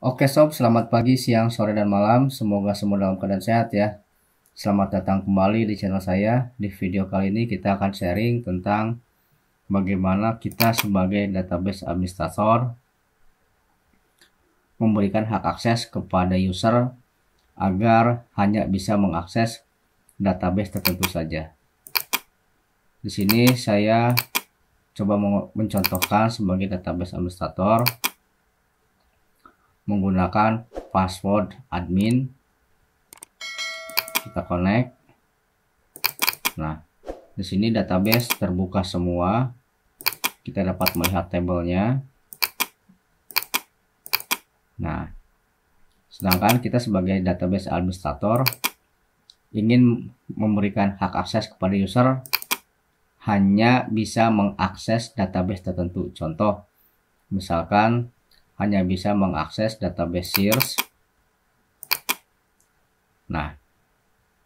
Oke sob, selamat pagi, siang, sore, dan malam. Semoga semua dalam keadaan sehat ya. Selamat datang kembali di channel saya. Di video kali ini kita akan sharing tentang bagaimana kita sebagai database administrator memberikan hak akses kepada user agar hanya bisa mengakses database tertentu saja. Di sini saya coba mencontohkan sebagai database administrator menggunakan password admin kita connect nah di sini database terbuka semua kita dapat melihat tabelnya nah sedangkan kita sebagai database administrator ingin memberikan hak akses kepada user hanya bisa mengakses database tertentu contoh misalkan hanya bisa mengakses database Sears. Nah,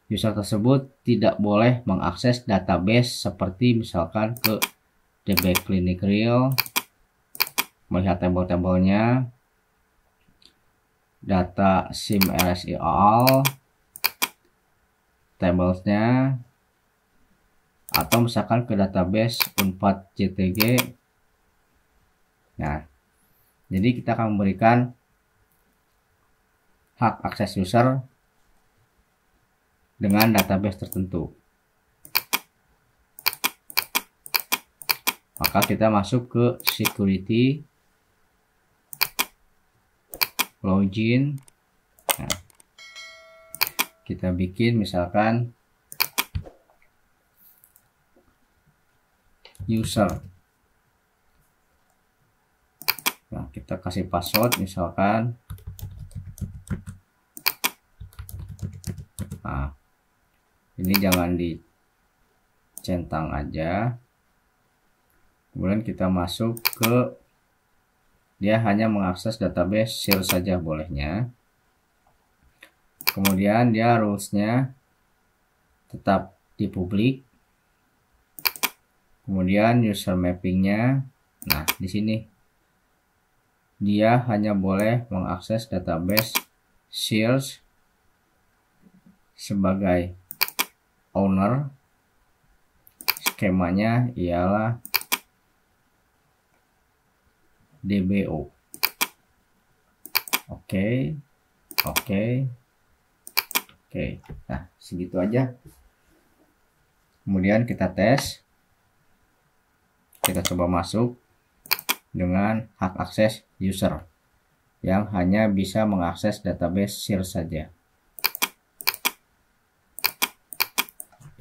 user tersebut tidak boleh mengakses database seperti misalkan ke DB Clinic Real, melihat tabel-tabelnya, data SIM RSI all, tablesnya, atau misalkan ke database Unpad ctg Nah, jadi kita akan memberikan hak akses user dengan database tertentu. Maka kita masuk ke security login. Nah, kita bikin misalkan user kita kasih password misalkan nah ini jangan dicentang aja kemudian kita masuk ke dia hanya mengakses database share saja bolehnya kemudian dia rulesnya tetap di publik kemudian user mappingnya nah di sini dia hanya boleh mengakses database sales sebagai owner. Skemanya ialah DBO. Oke. Okay. Oke. Okay. Oke. Okay. Nah, segitu aja. Kemudian kita tes. Kita coba masuk dengan hak akses user yang hanya bisa mengakses database share saja.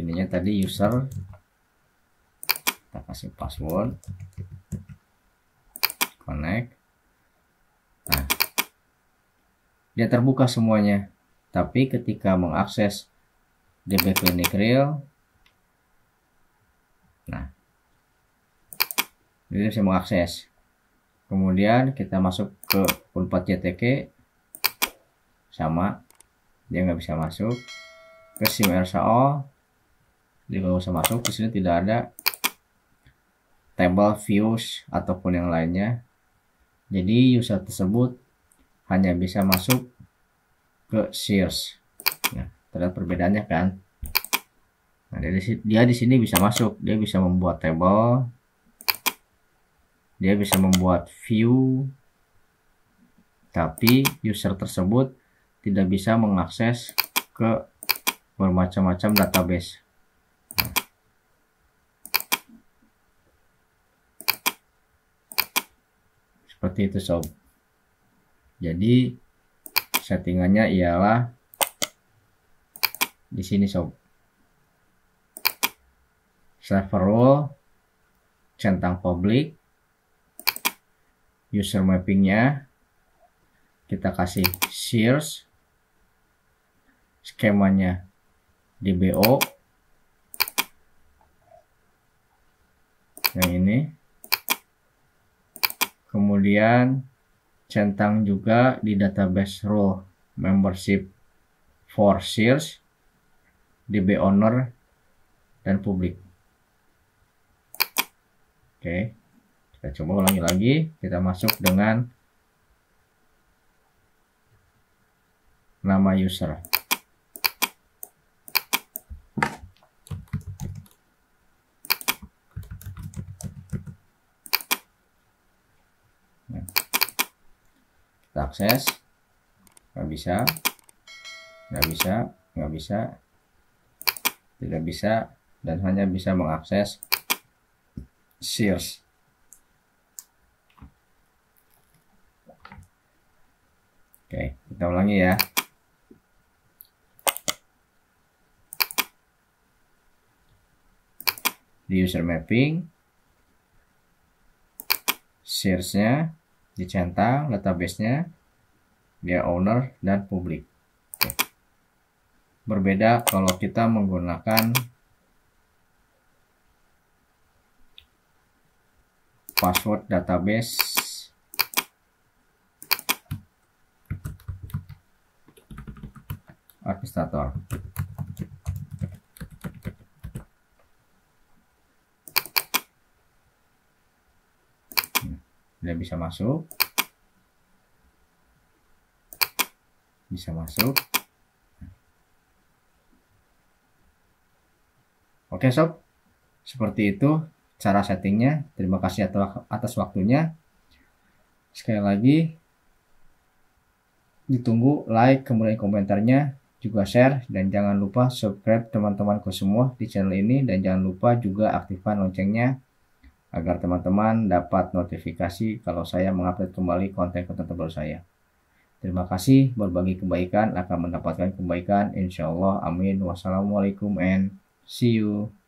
Ininya tadi user kita kasih password connect. Nah, dia terbuka semuanya. Tapi ketika mengakses Clinic Real nah, dia bisa mengakses kemudian kita masuk ke pulpat JTK sama dia nggak bisa masuk ke sim RSO dia nggak bisa masuk ke sini tidak ada table views ataupun yang lainnya jadi user tersebut hanya bisa masuk ke shares nah terlihat perbedaannya kan nah dia di sini bisa masuk dia bisa membuat table dia bisa membuat view tapi user tersebut tidak bisa mengakses ke bermacam-macam database seperti itu sob jadi settingannya ialah di sini sob server role centang public user mappingnya kita kasih sears skemanya dbo yang ini kemudian centang juga di database role membership for sears db owner dan publik oke okay. Kita coba ulangi lagi. Kita masuk dengan nama user. akses. Nggak bisa. Nggak bisa. Nggak bisa. Tidak bisa. Dan hanya bisa mengakses Sears. Oke, kita ulangi ya. Di user mapping, sharesnya nya dicentang, database-nya, dia owner dan publik. Berbeda kalau kita menggunakan password database orkestrator sudah bisa masuk bisa masuk oke sob seperti itu cara settingnya terima kasih atas waktunya sekali lagi ditunggu like kemudian komentarnya juga share dan jangan lupa subscribe teman-temanku semua di channel ini dan jangan lupa juga aktifkan loncengnya agar teman-teman dapat notifikasi kalau saya mengupdate kembali konten-konten terbaru saya. Terima kasih berbagi kebaikan akan mendapatkan kebaikan insya Allah amin wassalamualaikum and see you.